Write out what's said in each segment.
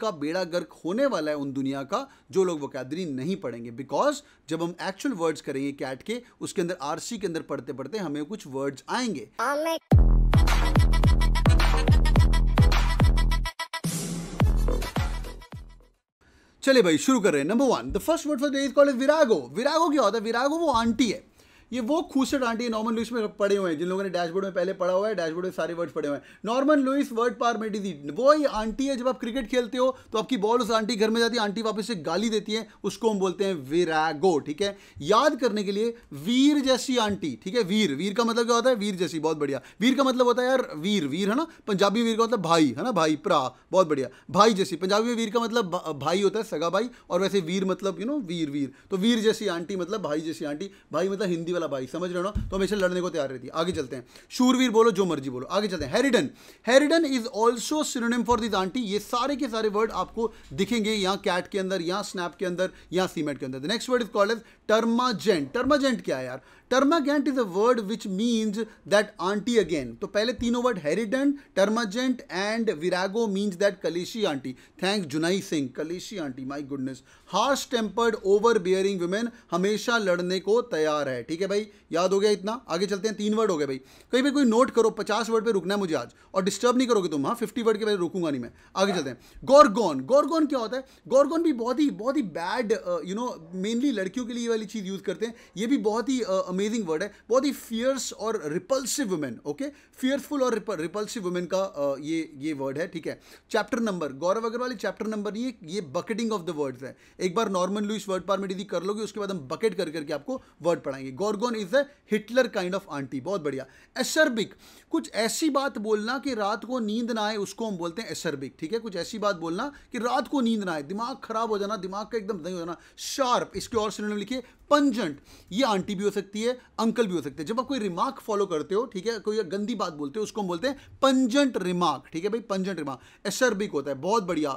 का बेड़ा गर्क होने वाला है उन दुनिया का जो लोग वकैदरी नहीं पढ़ेंगे बिकॉज जब हम एक्चुअल वर्ड्स करेंगे कैट के उसके अंदर आरसी के अंदर पढ़ते पढ़ते हमें कुछ वर्ड्स आएंगे चले भाई शुरू कर रहे हैं number one the first word for is called virago virago क्या होता है विरागो वो आंटी है ये वो खूसट आंटी नॉर्मन लुइस में पड़े हुए हैं जिन लोगों ने डैशबोर्ड में पहले पढ़ा हुआ है डैशबोर्ड में सारे वर्ड्स पड़े हुए हैं Norman Lewis word power made easy वो ही आंटी है जब आप क्रिकेट खेलते हो तो आपकी बॉल उस आंटी घर में जाती है आंटी वापस से गाली देती है उसको हम बोलते हैं विरागो ठीक है याद करने के लिए वीर जैसी आंटी ठीक है वीर वीर का मतलब क्या होता है वीर जैसी बहुत बढ़िया वीर का मतलब होता है यार वीर वीर है ना पंजाबी वीर का मतलब भाई है ना भाई प्रा बहुत बढ़िया भाई जैसी पंजाबी में वीर का मतलब भाई होता है सगा भाई और वैसे वीर मतलब यू नो वीर वीर तो वीर जैसी आंटी मतलब भाई जैसी आंटी भाई मतलब हिंदी वाला भाई समझ रहे हो ना तो हमेशा लड़ने को तैयार रहती है आगे चलते हैं शूरवीर बोलो जो मर्जी बोलो आगे चलते हैं harridan harridan is also synonym for this aunty ये सारे के सारे वर्ड आपको दिखेंगे यहाँ कैट के अंदर यहाँ स्नैप के अंदर यहाँ सीमेंट के अंदर next word is called as termagant termagant क्या है यार termagant is a word which means that aunty again तो पहले तीनों word harridan termagant and virago means that कलेशी आंटी थैंक जुनाई सिंह कलेशी aunty my goodness harsh tempered overbearing women हमेशा लड़ने को तैयार है ठीक है भाई याद हो गया इतना आगे चलते हैं तीन वर्ड हो गए भाई कहीं पर कोई नोट करो पचास वर्ड पर रुकना है मुझे आज और डिस्टर्ब नहीं करोगे तुम हाँ फिफ्टी वर्ड के पहले रुकूंगा नहीं मैं आगे चलते हैं गोरगोन गोरगोन क्या होता है गोरगोन भी बहुत ही बहुत ही बैड यू नो मेनली लड़कियों के लिए वाली चीज़ यूज़ करते हैं ये भी बहुत ही uh, अमेजिंग वर्ड है बहुत ही फियर्स और रिपल्सिव वुमेन ओके फियरफुल और रिपल्सिव वुमेन का uh, ये ये वर्ड है ठीक है chapter number Gaurav Agarwal chapter number ये ये बकेटिंग ऑफ द वर्ड है एक बार नॉर्मन लुइस वर्ड पार में कर लोगे उसके बाद हम बकेट कर करके आपको वर्ड पढ़ाएंगे gorgon is a Hitler kind of aunty बहुत बढ़िया एसरबिक कुछ ऐसी बात बोलना कि रात को नींद ना आए उसको हम बोलते हैं एसरबिक ठीक है कुछ ऐसी बात बोलना कि रात को नींद ना आए दिमाग खराब हो जाना दिमाग का एकदम नहीं हो जाना शार्प इसके और सुनने लिखिए पंजेंट ये आंटी भी हो सकती है है अंकल भी हो सकते हैं जब आप कोई रिमार्क फॉलो करते हो ठीक है कोई गंदी बात बोलते हो उसको हम बोलते हैं पंजेंट रिमार्क ठीक है भाई पंजेंट रिमार्क एसरबिक होता है बहुत बढ़िया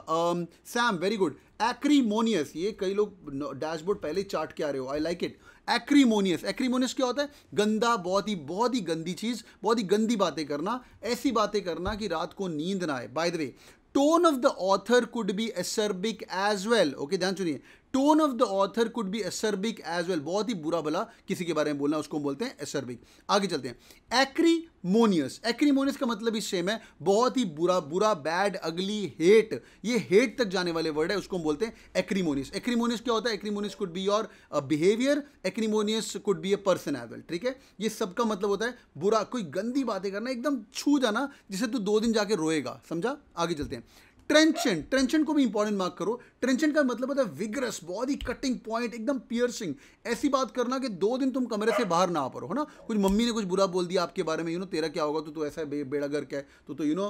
सैम वेरी गुड एक्रीमोनियस ये कई लोग डैशबोर्ड पहले चार्ट के आ रहे हो I like it acrimonious acrimonious क्या होता है गंदा बहुत ही बहुत ही गंदी चीज़ बहुत ही गंदी बातें करना ऐसी बातें करना कि रात को नींद ना आए by the way tone of the author could be acerbic as well okay ध्यान चुनिए tone of the author could be acerbic as well बहुत ही बुरा भला किसी के बारे में बोलना उसको बोलते हैं एसर्बिक आगे चलते हैं एक्रीमोनियस एक्रीमोनियस का मतलब ही सेम है बहुत ही बुरा बुरा बैड अगली हेट ये हेट तक जाने वाले वर्ड है उसको हम बोलते हैं एक्रीमोनियस एक्रीमोनियस क्या होता है acrimonious could be your behaviour acrimonious could be a person as well ठीक है ये सबका मतलब होता है बुरा कोई गंदी बातें करना एकदम छू जाना जिसे तू दो दिन जाके रोएगा समझा आगे चलते हैं ट्रेंचेंट ट्रेंचेंट को भी इंपॉर्टेंट मार्क करो ट्रेंचेंट का मतलब होता है विग्रस बहुत ही कटिंग पॉइंट एकदम पियर्सिंग ऐसी बात करना कि दो दिन तुम कमरे से बाहर ना आ पाओ है ना कुछ मम्मी ने कुछ बुरा बोल दिया आपके बारे में यू नो तेरा क्या होगा तो तू तो ऐसा बे, बेड़ा गर्क है तो तो यू नो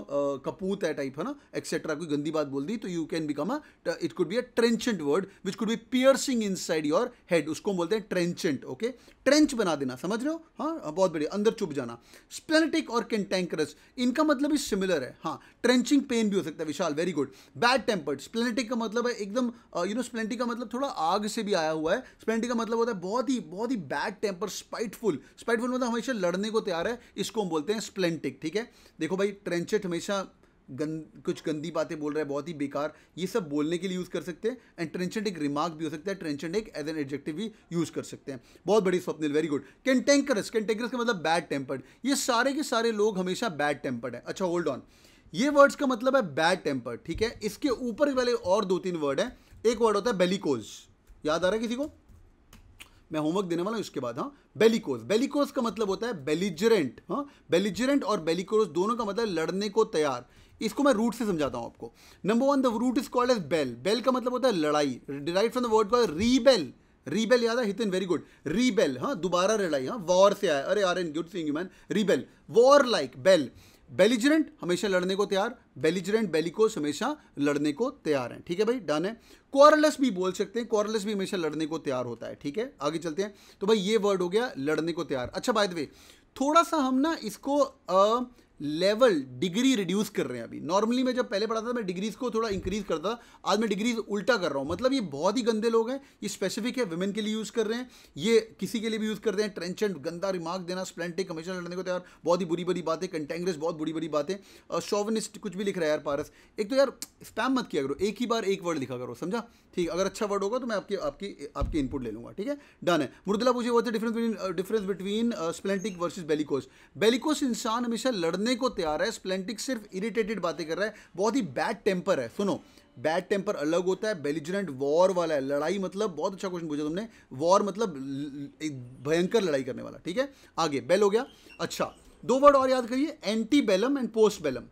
कपूत है टाइप है ना एक्सेट्रा कोई गंदी बात बोल दी तो you can become a it could be a trenchant word which could be piercing inside your head उसको बोलते हैं ट्रेंचेंट ओके ट्रेंच बना देना समझ रहे हो हाँ बहुत बढ़िया अंदर चुप जाना स्प्लेनेटिक और कैंटेंकरस इनका मतलब ही सिमिलर है हाँ ट्रेंचिंग पेन भी हो सकता है Vishal very good bad tempered splenetic का मतलब है एकदम यू नो स्प्लेंटिक का मतलब थोड़ा आग से भी आया हुआ है स्प्लेंटिक का मतलब होता है बहुत ही बहुत ही बैड टेम्पर स्पाइटफुल स्पाइटफुल मतलब हमेशा लड़ने को तैयार है इसको हम बोलते हैं स्प्लेंटिक ठीक है देखो भाई ट्रेंचेट हमेशा गंद कुछ गंदी बातें बोल रहा है बहुत ही बेकार ये सब बोलने के लिए यूज़ कर सकते हैं एंड ट्रेंचेंट एक रिमार्क भी हो सकता है ट्रेंचेंट एक एज एन एडजेक्टिव भी यूज़ कर सकते हैं बहुत बड़ी Swapnil very good cantankerous cantankerous का मतलब बैड टेम्पर्ड ये सारे के सारे लोग हमेशा बैड टेम्पर्ड है अच्छा होल्ड ऑन ये वर्ड्स का मतलब है बैड टेम्पर ठीक है इसके ऊपर वाले और दो तीन वर्ड है एक वर्ड होता है बेलिकोज याद आ रहा है किसी को मैं होमवर्क देने वाला हूं इसके बाद हाँ बेलिकोज बेलिकोज का मतलब होता है बेलिजरेंट हाँ बेलिजरेंट और बेलिकोज दोनों का मतलब लड़ने को तैयार इसको मैं रूट से समझाता हूं आपको number one the root is called as bel bel का मतलब होता है लड़ाई derive from the word call rebel rebel याद है हितिन वेरी गुड रीबेल हाँ दोबारा लड़ाई हाँ वॉर से आया अरे R N good seeing you man rebel war like bel belligerent हमेशा लड़ने को तैयार बेलिजरेंट बेलिकोस हमेशा लड़ने को तैयार हैं ठीक है भाई डन है क्वारलेस भी बोल सकते हैं क्वारलेस भी हमेशा लड़ने को तैयार होता है ठीक है आगे चलते हैं तो भाई ये वर्ड हो गया लड़ने को तैयार अच्छा बाय द वे थोड़ा सा हम ना इसको लेवल डिग्री रिड्यूस कर रहे हैं अभी नॉर्मली मैं जब पहले पढ़ाता था मैं डिग्रीज को थोड़ा इंक्रीज करता था आज मैं डिग्रीज उल्टा कर रहा हूँ मतलब ये बहुत ही गंदे लोग हैं ये स्पेसिफिक है वुमेन के लिए यूज़ कर रहे हैं ये किसी के लिए भी यूज़ करते हैं ट्रेंचेंट गंदा रिमार्क देना स्प्लेंटिक कमीशन लड़ने को तैयार बहुत ही बुरी बड़ी बातें कंटेंग्रेस बहुत बुरी बड़ी बातें शोवनिस्ट कुछ भी लिख रहा है यार पारस एक तो यार स्पैम मत किया करो एक ही बार एक वर्ड लिखा करो समझा ठीक अगर अच्छा वर्ड होगा तो मैं आपकी आपकी आपकी इनपुट ले लूँगा ठीक है डन है मुर्दला पूछे वो difference between difference between splenetic versus bellicose bellicose इंसान हमेशा लड़ने सुनने को तैयार है स्प्लेंटिक सिर्फ इरिटेटेड बातें कर रहा है बहुत ही बैड टेम्पर है सुनो बैड टेम्पर अलग होता है बेलिजरेंट वॉर वाला है लड़ाई मतलब बहुत अच्छा क्वेश्चन पूछा तुमने वॉर मतलब एक भयंकर लड़ाई करने वाला ठीक है आगे बेल हो गया अच्छा दो वर्ड और याद करिए ante bellum and post bellum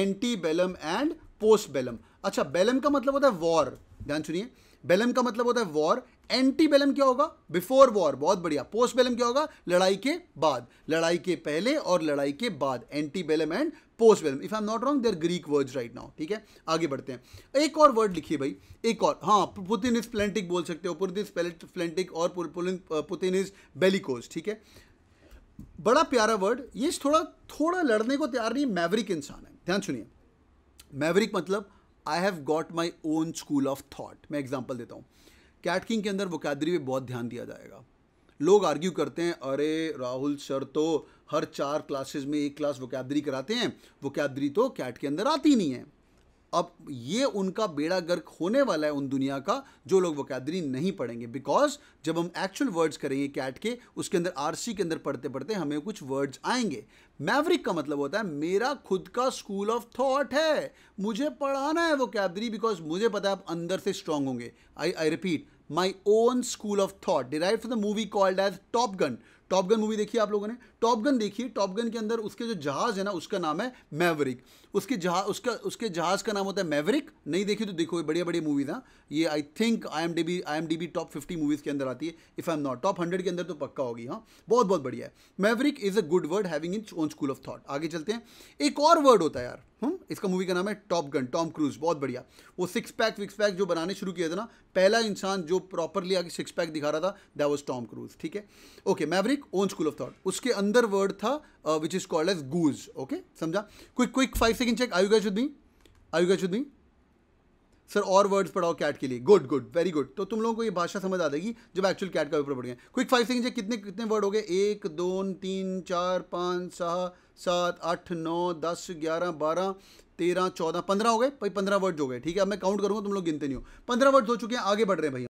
ante bellum and post bellum अच्छा बेलम का मतलब होता है वॉर ध्यान सुनिए बेलम का मतलब होता है वॉर एंटी बेलम क्या होगा बिफोर वॉर बहुत बढ़िया पोस्ट बेलम क्या होगा लड़ाई के बाद लड़ाई के पहले और लड़ाई के बाद ante bellum and post bellum if I am not wrong they're Greek words right now ठीक है आगे बढ़ते हैं एक और वर्ड लिखिए भाई एक और हाँ पुतिन इज प्लेंटिक बोल सकते हो पुतिन प्लेंटिक और पुतिन इज बेलिकोज ठीक है बड़ा प्यारा वर्ड ये थोड़ा थोड़ा लड़ने को तैयार नहीं मैवरिक इंसान है ध्यान सुनिए मैवरिक मतलब I have got my own school of thought मैं एग्जाम्पल देता हूँ कैट किंग के अंदर वोकैदरी पर बहुत ध्यान दिया जाएगा लोग आर्ग्यू करते हैं अरे राहुल सर तो हर चार क्लासेज में एक क्लास वोकैदरी कराते हैं वोकैदरी तो कैट के अंदर आती नहीं है अब ये उनका बेड़ा गर्क होने वाला है उन दुनिया का जो लोग वकैदरी नहीं पढ़ेंगे बिकॉज जब हम एक्चुअल वर्ड्स करेंगे कैट के उसके अंदर आर के अंदर पढ़ते पढ़ते हमें कुछ वर्ड्स आएंगे मैवरिक का मतलब होता है मेरा खुद का स्कूल ऑफ थॉट है मुझे पढ़ाना है वो कैबरी बिकॉज मुझे पता है आप अंदर से स्ट्रांग होंगे I I repeat my own school of thought derive from the movie called as top gun top gun movie देखी आप लोगों ने टॉप गन देखी टॉप गन के अंदर उसके जो जहाज़ है ना उसका नाम है मैवरिक उसके जहाज उसका उसके जहाज़ का नाम होता है मैवरिक नहीं देखी तो देखो बढ़िया बढ़िया मूवीज़ ना ये I think I M D B I M D B top fifty movies के अंदर आती है if I am not top hundred के अंदर तो पक्का होगी हाँ बहुत बहुत बढ़िया है maverick is a good word having in own school of thought आगे चलते हैं एक और वर्ड होता है यार हूँ हम्म, इसका मूवी का नाम है टॉप गन टॉम क्रूज बहुत बढ़िया वो सिक्स पैक विक्स पैक जो बनाने शुरू किया था ना पहला इंसान जो प्रॉपरली आगे सिक्स पैक दिखा रहा था दैट वॉज टॉम क्रूज ठीक है okay maverick own school of thought उसके अंदर वर्ड था which is called as goose okay समझा quick quick five second check आयुगा शुद्धि आयुगा शुद्धि सर और वर्ड्स पढ़ाओ कैट के लिए गुड गुड वेरी गुड तो तुम लोगों को ये भाषा समझ आ जाएगी जब एक्चुअल कैट का पेपर पढ़ गए क्विक फाइव सेकेंड से कितने कितने वर्ड हो गए एक दो तीन चार पाँच छः सात आठ नौ दस ग्यारह बारह तेरह चौदह पंद्रह हो गए भाई पंद्रह वर्ड हो गए ठीक है अब मैं काउंट करूँगा तुम लोग गिनते नहीं हो पंद्रह वर्ड हो चुके हैं आगे बढ़ रहे हैं भाई